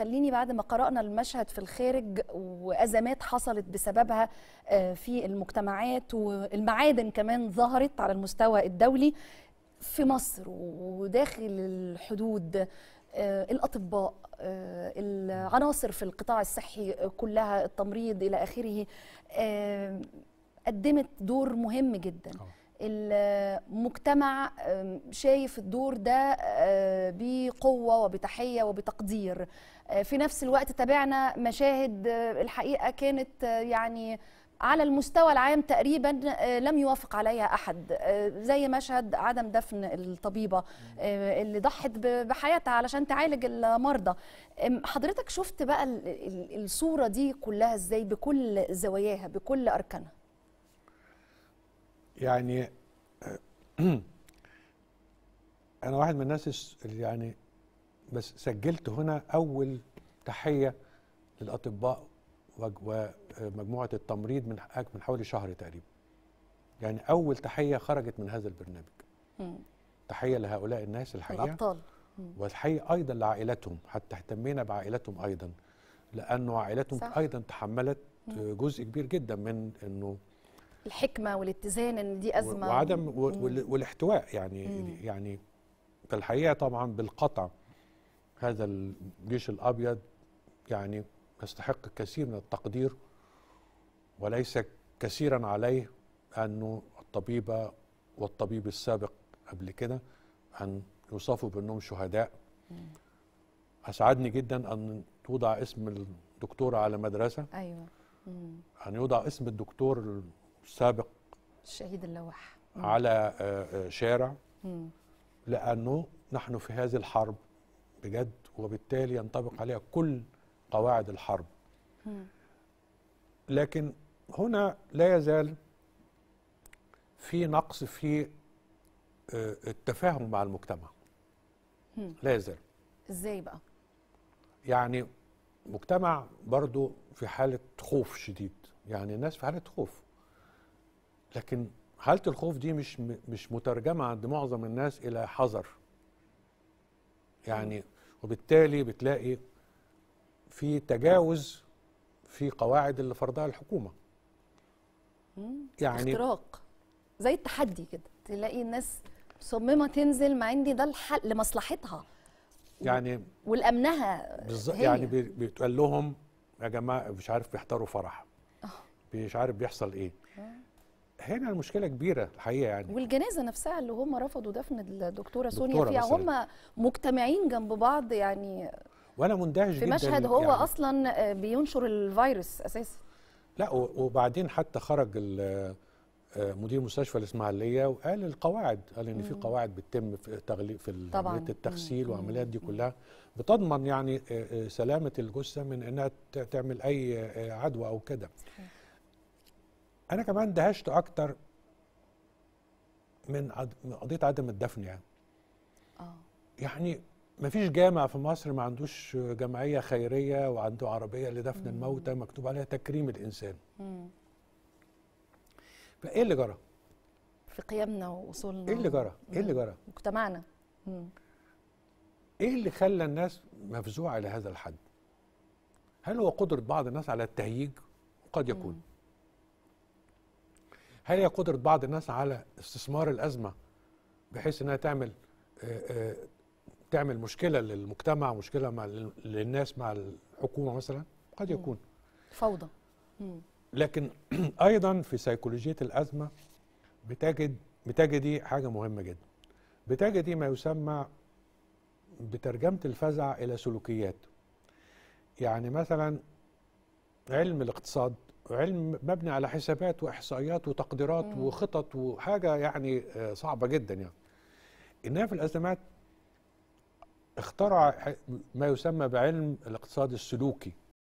خليني بعد ما قرأنا المشهد في الخارج وأزمات حصلت بسببها آه، في المجتمعات والمعادن كمان ظهرت على المستوى الدولي في مصر وداخل الحدود آه، الأطباء آه، العناصر في القطاع الصحي كلها التمريض إلى آخره قدمت دور مهم جدا أوه. المجتمع شايف الدور ده آه، بقوة وبتحية وبتقدير آه، في نفس الوقت تابعنا مشاهد آه، الحقيقة كانت يعني على المستوى العام تقريبا لم يوافق عليها احد زي مشهد عدم دفن الطبيبه اللي ضحت بحياتها علشان تعالج المرضى حضرتك شفت بقى الصوره دي كلها ازاي بكل زواياها بكل اركانها يعني انا واحد من الناس اللي يعني بس سجلت هنا اول تحيه للاطباء ومجموعه التمريض من من حوالي شهر تقريبا يعني اول تحيه خرجت من هذا البرنامج مم. تحيه لهؤلاء الناس الحقيقه الابطال والحقيقه ايضا لعائلتهم حتى اهتمينا بعائلتهم ايضا لانه عائلتهم صح. ايضا تحملت مم. جزء كبير جدا من انه الحكمه والاتزان ان دي ازمه وعدم والاحتواء يعني مم. يعني في الحقيقه طبعا بالقطع هذا الجيش الابيض يعني يستحق الكثير من التقدير وليس كثيرا عليه انه الطبيبه والطبيب السابق قبل كده ان يوصفوا بانهم شهداء مم. اسعدني جدا ان توضع اسم الدكتوره على مدرسه ايوه مم. ان يوضع اسم الدكتور سابق الشهيد اللواح على آه، آه، شارع لأنه نحن في هذه الحرب بجد وبالتالي ينطبق عليها كل قواعد الحرب لكن هنا لا يزال في نقص في آه، التفاهم مع المجتمع لا يزال ازاي بقى يعني مجتمع برضو في حالة خوف شديد يعني الناس في حالة خوف لكن حاله الخوف دي مش مش مترجمه عند معظم الناس الى حذر يعني وبالتالي بتلاقي في تجاوز في قواعد اللي فرضها الحكومه يعني اختراق زي التحدي كده تلاقي الناس مصممه تنزل مع ان ده الحل لمصلحتها يعني والامنها بالظبط يعني بيتقال لهم يا جماعه مش عارف بيحضروا فرح آه. مش عارف بيحصل ايه آه. احيانا المشكله كبيره الحقيقه يعني والجنازه نفسها اللي هم رفضوا دفن الدكتوره سونيا فيها هم مجتمعين جنب بعض يعني وانا مندهش في جدا في مشهد هو يعني اصلا آه، بينشر الفيروس اساسا لا وبعدين حتى خرج آه، مدير مستشفى الاسماعيليه وقال القواعد قال ان في قواعد بتتم في تغليق في عمليه التغسيل والعمليات دي كلها بتضمن يعني آه، سلامه الجثه من انها تعمل اي عدوى او كده انا كمان دهشت اكتر من قضيه عدم الدفن يعني اه يعني ما فيش جامع في مصر ما عندوش جمعيه خيريه وعنده عربيه لدفن مم. الموتى مكتوب عليها تكريم الانسان مم. فايه اللي جرى في قيمنا واصولنا ايه اللي جرى ايه اللي جرى مجتمعنا مم. ايه اللي خلى الناس مفزوعه لهذا الحد هل هو قدره بعض الناس على التهييج قد يكون مم. هل هي قدره بعض الناس على استثمار الازمه بحيث انها تعمل آه، آه، تعمل مشكله للمجتمع مشكله مع للناس مع الحكومه مثلا قد يكون فوضى لكن ايضا في سيكولوجيه الازمه بتجد بتجدي حاجه مهمه جدا بتجدي ما يسمى بترجمه الفزع الى سلوكيات يعني مثلا علم الاقتصاد علم مبني على حسابات واحصائيات وتقديرات مم. وخطط وحاجه يعني آه، صعبه جدا يعني انها في الازمات اخترع ما يسمى بعلم الاقتصاد السلوكي